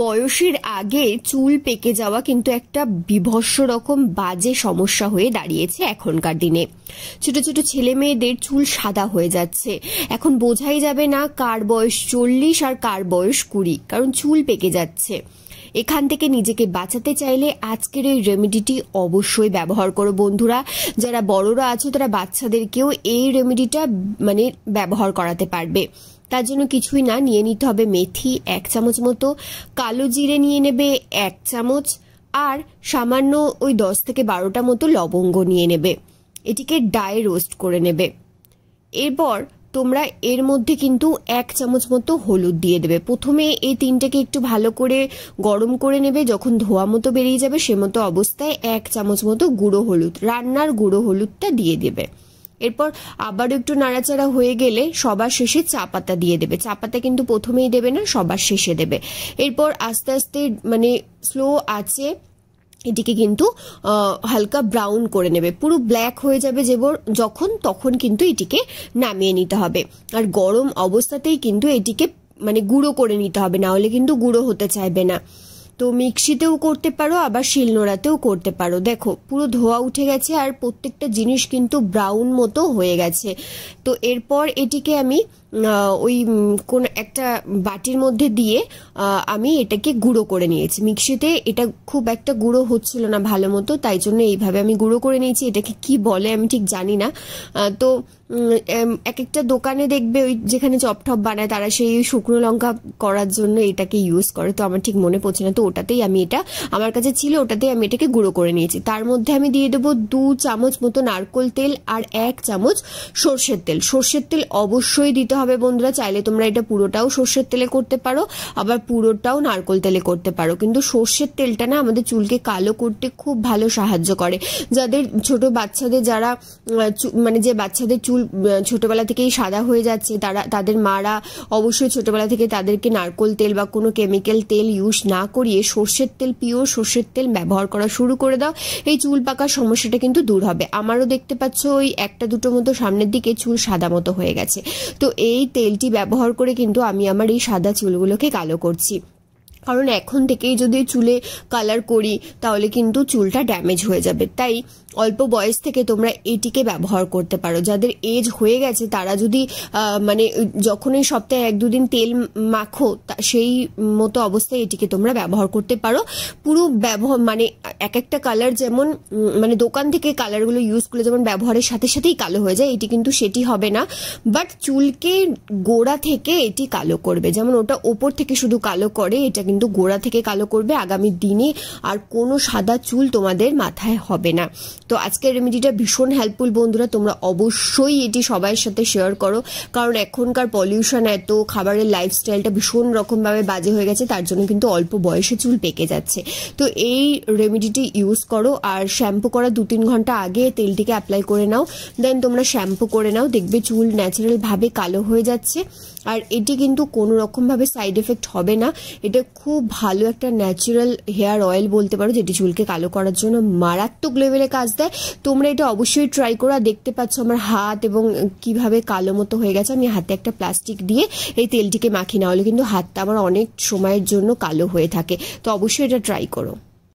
বয়সের আগে চুল পেকে যাওয়া কিন্তু একটা বিভৎস রকম বাজে সমস্যা হয়ে দাঁড়িয়েছে এখনকার দিনে ছোট ছোট ছেলে মেয়েদের চুল সাদা হয়ে যাচ্ছে এখন বোঝাই যাবে না কার বয়স চল্লিশ আর কার বয়স কুড়ি কারণ চুল পেকে যাচ্ছে এখান থেকে নিজেকে বাঁচাতে চাইলে আজকের এই রেমেডিটি অবশ্যই ব্যবহার করো বন্ধুরা যারা বড়রা আছো তারা বাচ্চাদেরকেও এই রেমেডিটা মানে ব্যবহার করাতে পারবে তার জন্য কিছুই না নিয়ে নিতে হবে মেথি এক চামচ মতো কালো জিরে নিয়ে নেবে এক চামচ আর সামান্য ওই দশ থেকে বারোটা মতো লবঙ্গ নিয়ে নেবে এটিকে ডায়ে রোস্ট করে নেবে এরপর তোমরা এর মধ্যে কিন্তু এক চামচ মতো হলুদ দিয়ে দেবে প্রথমে এই তিনটাকে একটু ভালো করে গরম করে নেবে যখন ধোয়া মতো বেরিয়ে যাবে সে মতো অবস্থায় এক চামচ মতো গুঁড়ো হলুদ রান্নার গুঁড়ো হলুদটা দিয়ে দেবে এরপর আবার একটু নাড়াচাড়া হয়ে গেলে সবার শেষে চা পাতা দিয়ে দেবে চা পাতা কিন্তু প্রথমেই দেবে না সবার শেষে দেবে এরপর আস্তে আস্তে মানে স্লো আছে এটিকে কিন্তু হালকা ব্রাউন করে নেবে পুরো ব্ল্যাক হয়ে যাবে যখন তখন কিন্তু এটিকে নামিয়ে নিতে হবে আর গরম অবস্থাতেই কিন্তু এটিকে মানে গুঁড়ো করে নিতে হবে না হলে কিন্তু গুঁড়ো হতে চাইবে না তো মিক্সিতেও করতে পারো আবার শিলনোড়াতেও করতে পারো দেখো পুরো ধোয়া উঠে গেছে আর প্রত্যেকটা জিনিস কিন্তু ব্রাউন মতো হয়ে গেছে তো এরপর এটিকে আমি ওই কোন একটা বাটির মধ্যে দিয়ে আমি এটাকে গুঁড়ো করে নিয়েছি মিক্সিতে এটা খুব একটা গুঁড়ো হচ্ছিল না ভালো মতো তাই জন্য এইভাবে আমি গুঁড়ো করে নিয়েছি এটাকে কি বলে আমি ঠিক জানি না তো এক একটা দোকানে দেখবে ওই যেখানে চপ টপ বানায় তারা সেই শুকনো লঙ্কা করার জন্য এটাকে ইউজ করে তো আমার ঠিক মনে পড়ছে না তো ওটাতেই আমি এটা আমার কাছে ছিল ওটাতেই আমি এটাকে গুঁড়ো করে নিয়েছি তার মধ্যে আমি দিয়ে দেবো দু চামচ মতো নারকোল তেল আর এক চামচ সর্ষের তেল সর্ষের তেল অবশ্যই দিতে হবে বন্ধুরা চাইলে তোমরা এটা পুরোটাও সর্ষের তেলে করতে পারো আবার পুরোটাও নারকোল তেলে করতে পারো কিন্তু সর্ষের তেলটা না আমাদের চুলকে কালো করতে খুব ভালো সাহায্য করে যাদের ছোট বাচ্চাদের যারা মানে যে বাচ্চাদের চুল ছোটবেলা থেকেই সাদা হয়ে যাচ্ছে তারা তাদের মারা অবশ্যই ছোটবেলা থেকে তাদেরকে নারকোল তেল বা কোনো কেমিক্যাল তেল ইউজ না করিয়ে সর্ষের তেল পিওর সর্ষের তেল ব্যবহার করা শুরু করে দাও এই চুল পাকার সমস্যাটা কিন্তু দূর হবে আমারও দেখতে পাচ্ছ ওই একটা দুটো মতো সামনের দিকে চুল সাদা মতো হয়ে গেছে তো এই তেলটি ব্যবহার করে কিন্তু আমি আমার এই সাদা চুলগুলোকে কালো করছি কারণ এখন থেকেই যদি চুলে কালার করি তাহলে কিন্তু চুলটা ড্যামেজ হয়ে যাবে তাই অল্প বয়স থেকে তোমরা এটিকে ব্যবহার করতে পারো যাদের এজ হয়ে গেছে তারা যদি মানে যখনই সপ্তাহে এক দুদিন তেল মাখো সেই মতো অবস্থায় এটিকে তোমরা ব্যবহার করতে পারো পুরো ব্যবহার মানে এক একটা কালার যেমন মানে দোকান থেকে কালারগুলো ইউজ করলে যেমন ব্যবহারের সাথে সাথেই কালো হয়ে যায় এটি কিন্তু সেটি হবে না বাট চুলকে গোড়া থেকে এটি কালো করবে যেমন ওটা ওপর থেকে শুধু কালো করে এটা কিন্তু গোড়া থেকে কালো করবে আগামী দিনে আর কোনো সাদা চুল তোমাদের মাথায় হবে না তো আজকের রেমেডিটা ভীষণ হেল্পফুল বন্ধুরা তোমরা অবশ্যই এটি সবাই সাথে শেয়ার করো কারণ এখনকার পলিউশন এত খাবারের লাইফস্টাইলটা ভীষণ রকমভাবে বাজে হয়ে গেছে তার জন্য কিন্তু অল্প বয়সে চুল পেকে যাচ্ছে তো এই রেমেডিটি ইউজ করো আর শ্যাম্পু করা দু তিন ঘন্টা আগে তেলটিকে অ্যাপ্লাই করে নাও দেন তোমরা শ্যাম্পু করে নাও দেখবে চুল ন্যাচারালভাবে কালো হয়ে যাচ্ছে আর এটি কিন্তু কোনো রকমভাবে সাইড এফেক্ট হবে না এটা খুব ভালো একটা ন্যাচারাল হেয়ার অয়েল বলতে পারো যেটি চুলকে কালো করার জন্য মারাত্মক লেভেলে কাজ দেয় তোমরা এটা অবশ্যই ট্রাই করো দেখতে পাচ্ছ আমার হাত এবং কিভাবে কালো মতো হয়ে গেছে আমি হাতে একটা প্লাস্টিক দিয়ে এই তেলটিকে মাখি না হলে কিন্তু হাতটা আমার অনেক সময়ের জন্য কালো হয়ে থাকে তো অবশ্যই এটা ট্রাই করো